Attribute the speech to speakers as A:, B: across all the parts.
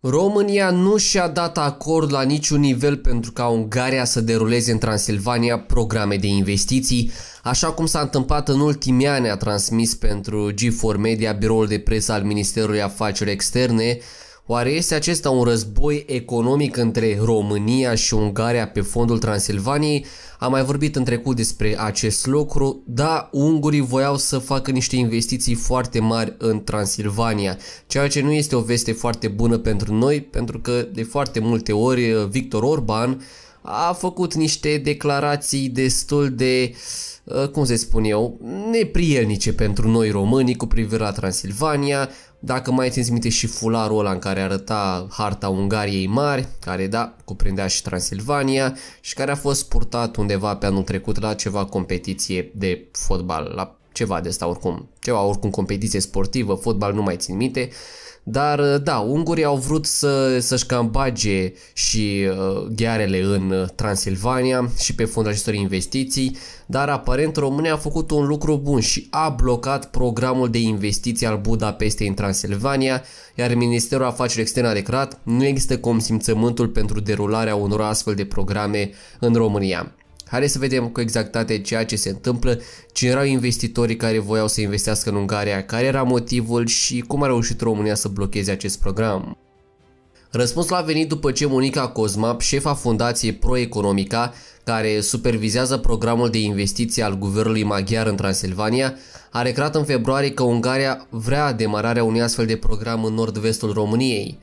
A: România nu și-a dat acord la niciun nivel pentru ca Ungaria să deruleze în Transilvania programe de investiții, așa cum s-a întâmplat în ultimii ani, a transmis pentru G4 Media biroul de presă al Ministerului Afaceri Externe, Oare este acesta un război economic între România și Ungaria pe fondul Transilvaniei? Am mai vorbit în trecut despre acest lucru. Da, ungurii voiau să facă niște investiții foarte mari în Transilvania, ceea ce nu este o veste foarte bună pentru noi, pentru că de foarte multe ori uh, Victor Orban a făcut niște declarații destul de, uh, cum se spun eu, neprielnice pentru noi românii cu privire la Transilvania, dacă mai țineți minte și fularul ăla în care arăta harta Ungariei mari, care da, cuprindea și Transilvania și care a fost purtat undeva pe anul trecut la ceva competiție de fotbal, la ceva de asta oricum, ceva oricum competiție sportivă, fotbal nu mai țin minte, uh, dar uh, da, ungurii au vrut să, să-și cambage și uh, ghearele în uh, Transilvania și pe fundul acestor investiții, dar aparent România a făcut un lucru bun și a blocat programul de investiții al Budapestei în Transilvania, iar Ministerul Afacerilor Externe a declarat nu există consimțământul pentru derularea unor astfel de programe în România. Haideți să vedem cu exactate ceea ce se întâmplă, cine erau investitorii care voiau să investească în Ungaria, care era motivul și cum a reușit România să blocheze acest program. Răspunsul a venit după ce Monica Cosma, șefa fundației Proeconomica, care supervizează programul de investiții al guvernului maghiar în Transilvania, a recrat în februarie că Ungaria vrea demararea unui astfel de program în nord-vestul României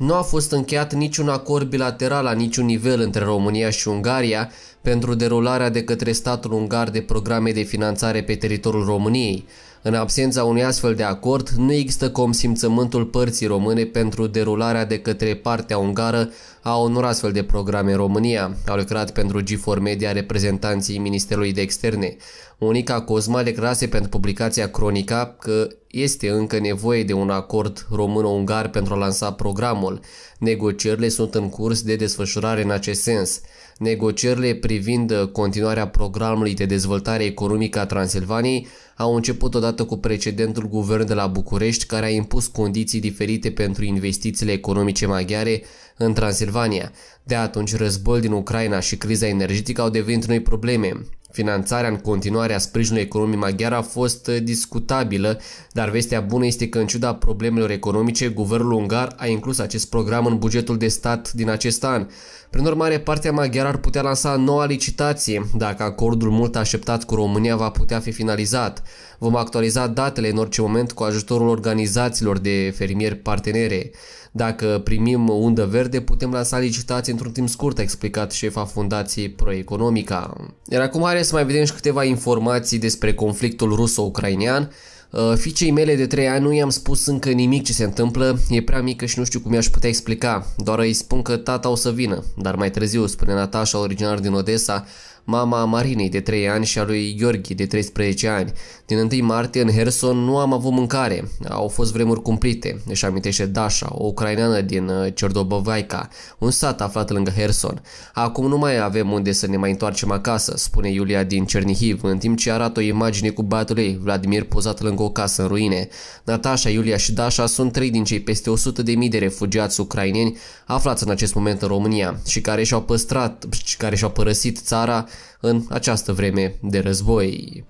A: nu a fost încheiat niciun acord bilateral la niciun nivel între România și Ungaria pentru derularea de către statul ungar de programe de finanțare pe teritoriul României, în absența unui astfel de acord, nu există consimțământul părții române pentru derularea de către partea ungară a unor astfel de programe în România. Au lucrat pentru G4 Media reprezentanții Ministerului de Externe. Unica Cosma declarase pentru publicația Cronica că este încă nevoie de un acord român-ungar pentru a lansa programul. Negocierile sunt în curs de desfășurare în acest sens. Negocierile privind uh, continuarea programului de dezvoltare economică a Transilvaniei au început odată cu precedentul guvern de la București care a impus condiții diferite pentru investițiile economice maghiare în Transilvania. De atunci, războiul din Ucraina și criza energetică au devenit noi probleme. Finanțarea în continuare a sprijinului economic maghiar a fost uh, discutabilă, dar vestea bună este că în ciuda problemelor economice, guvernul ungar a inclus acest program în bugetul de stat din acest an. Prin urmare, partea maghiară ar putea lansa noua licitație, dacă acordul mult așteptat cu România va putea fi finalizat. Vom actualiza datele în orice moment cu ajutorul organizațiilor de fermieri partenere. Dacă primim undă verde, putem lansa licitații într-un timp scurt, a explicat șefa Fundației Proeconomica. Iar acum are să mai vedem și câteva informații despre conflictul ruso-ucrainean, Uh, Ficei mele de 3 ani nu i-am spus încă nimic ce se întâmplă, e prea mică și nu știu cum i-aș putea explica, doar îi spun că tata o să vină, dar mai târziu, spune Natasha, originar din Odessa, mama Marinei de 3 ani și a lui Gheorghe de 13 ani. Din 1 martie în Herson nu am avut mâncare, au fost vremuri cumplite, își amintește Dasha, o ucraineană din uh, Cerdobovaica, un sat aflat lângă Herson. Acum nu mai avem unde să ne mai întoarcem acasă, spune Iulia din Cernihiv, în timp ce arată o imagine cu băiatul ei, Vladimir, pozat lângă o casă în ruine. Natasha, Iulia și Dasha sunt trei din cei peste 100 de mii de refugiați ucraineni aflați în acest moment în România și care și-au păstrat, și care și-au părăsit țara în această vreme de război.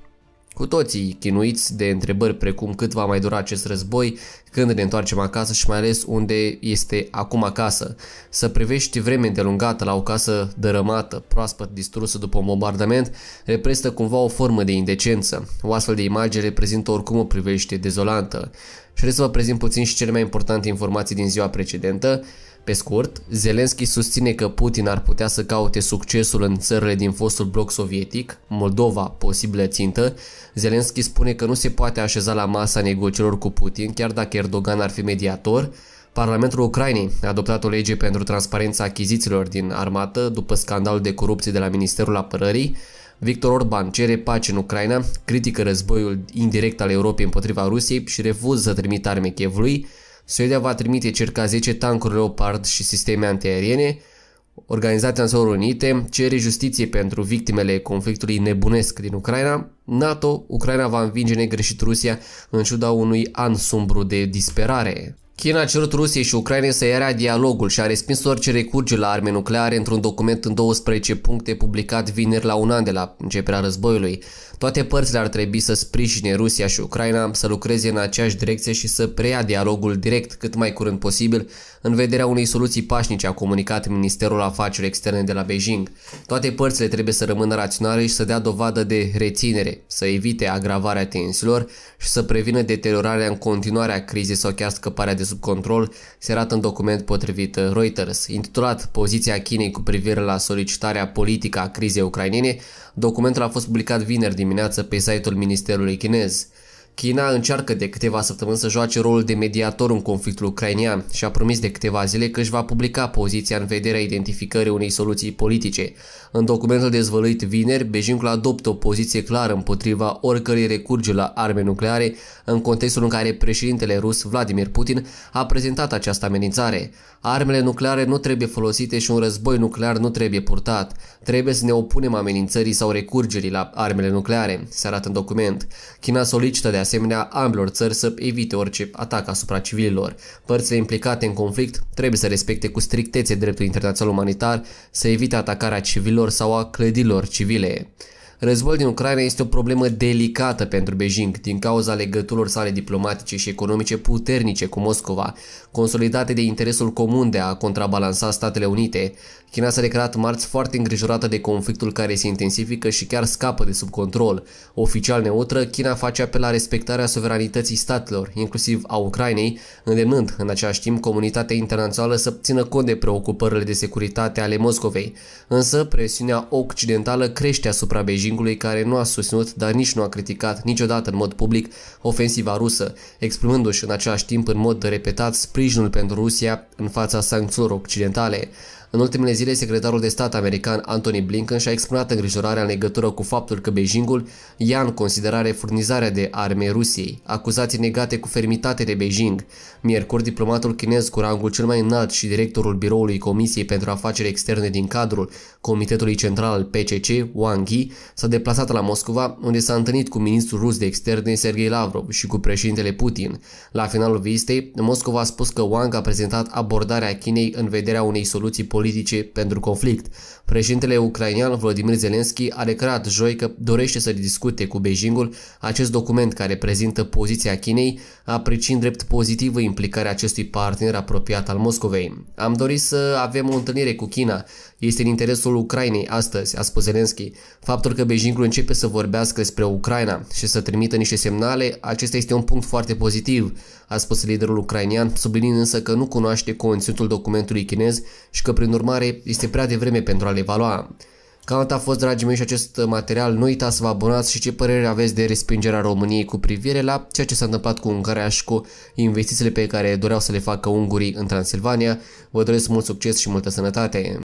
A: Cu toții chinuiți de întrebări precum cât va mai dura acest război, când ne întoarcem acasă și mai ales unde este acum acasă. Să privești vreme îndelungată la o casă dărămată, proaspăt distrusă după un bombardament, reprezintă cumva o formă de indecență. O astfel de imagine reprezintă oricum o privește dezolantă. Și să vă prezint puțin și cele mai importante informații din ziua precedentă. Pe scurt, Zelenski susține că Putin ar putea să caute succesul în țările din fostul bloc sovietic, Moldova, posibilă țintă. Zelenski spune că nu se poate așeza la masa negocierilor cu Putin, chiar dacă Erdogan ar fi mediator, Parlamentul Ucrainei a adoptat o lege pentru transparența achizițiilor din armată după scandalul de corupție de la Ministerul Apărării. Victor Orban cere pace în Ucraina, critică războiul indirect al Europei împotriva Rusiei și refuză să trimită arme Chievului. Suedia va trimite circa 10 tancuri Leopard și sisteme antiaeriene. Organizația Națiunilor Unite cere justiție pentru victimele conflictului nebunesc din Ucraina. NATO, Ucraina va învinge negreșit Rusia în ciuda unui an sumbru de disperare. China a cerut Rusiei și Ucrainei să ia dialogul și a respins orice recurge la arme nucleare într-un document în 12 puncte publicat vineri la un an de la începerea războiului. Toate părțile ar trebui să sprijine Rusia și Ucraina, să lucreze în aceeași direcție și să preia dialogul direct cât mai curând posibil în vederea unei soluții pașnice, a comunicat Ministerul Afaceri Externe de la Beijing. Toate părțile trebuie să rămână raționale și să dea dovadă de reținere, să evite agravarea tensiilor și să prevină deteriorarea în continuare a crizei sau chiar scăparea de sub control, se arată în document potrivit Reuters. Intitulat Poziția Chinei cu privire la solicitarea politică a crizei ucrainene, documentul a fost publicat vineri din dimineață pe site-ul Ministerului Chinez. China încearcă de câteva săptămâni să joace rolul de mediator în conflictul ucrainean și a promis de câteva zile că își va publica poziția în vederea identificării unei soluții politice. În documentul dezvăluit vineri, Beijingul adoptă o poziție clară împotriva oricărei recurge la arme nucleare în contextul în care președintele rus Vladimir Putin a prezentat această amenințare. Armele nucleare nu trebuie folosite și un război nuclear nu trebuie purtat. Trebuie să ne opunem amenințării sau recurgerii la armele nucleare, se arată în document. China solicită de asemenea ambelor țări să evite orice atac asupra civililor. Părțile implicate în conflict trebuie să respecte cu strictețe dreptul internațional umanitar, să evite atacarea civililor sau a clădirilor civile. Războiul din Ucraina este o problemă delicată pentru Beijing din cauza legăturilor sale diplomatice și economice puternice cu Moscova, consolidate de interesul comun de a contrabalansa Statele Unite. China s-a declarat marți foarte îngrijorată de conflictul care se intensifică și chiar scapă de sub control. Oficial neutră, China face apel la respectarea suveranității statelor, inclusiv a Ucrainei, îndemnând în același timp comunitatea internațională să țină cont de preocupările de securitate ale Moscovei. Însă, presiunea occidentală crește asupra Beijing Beijingului care nu a susținut, dar nici nu a criticat niciodată în mod public ofensiva rusă, exprimându-și în același timp în mod repetat sprijinul pentru Rusia în fața sancțiunilor occidentale. În ultimele zile, secretarul de stat american Anthony Blinken și-a exprimat îngrijorarea în legătură cu faptul că Beijingul ia în considerare furnizarea de arme Rusiei, acuzații negate cu fermitate de Beijing. Miercuri, diplomatul chinez cu rangul cel mai înalt și directorul biroului Comisiei pentru Afaceri Externe din cadrul Comitetului Central al PCC, Wang Yi, s-a deplasat la Moscova, unde s-a întâlnit cu ministrul rus de externe Sergei Lavrov și cu președintele Putin. La finalul vizitei, Moscova a spus că Wang a prezentat abordarea Chinei în vederea unei soluții politice politice pentru conflict. Președintele ucrainean Vladimir Zelensky a declarat joi că dorește să discute cu Beijingul acest document care prezintă poziția Chinei, apreciind drept pozitivă implicarea acestui partener apropiat al Moscovei. Am dorit să avem o întâlnire cu China. Este în interesul Ucrainei astăzi, a spus Zelensky. Faptul că Beijingul începe să vorbească despre Ucraina și să trimită niște semnale, acesta este un punct foarte pozitiv, a spus liderul ucrainian, sublinind însă că nu cunoaște conținutul documentului chinez și că prin prin urmare, este prea devreme pentru a le evalua. Cam atât a fost, dragii mei, și acest material. Nu uitați să vă abonați și ce părere aveți de respingerea României cu privire la ceea ce s-a întâmplat cu Ungaria și cu investițiile pe care doreau să le facă ungurii în Transilvania. Vă doresc mult succes și multă sănătate!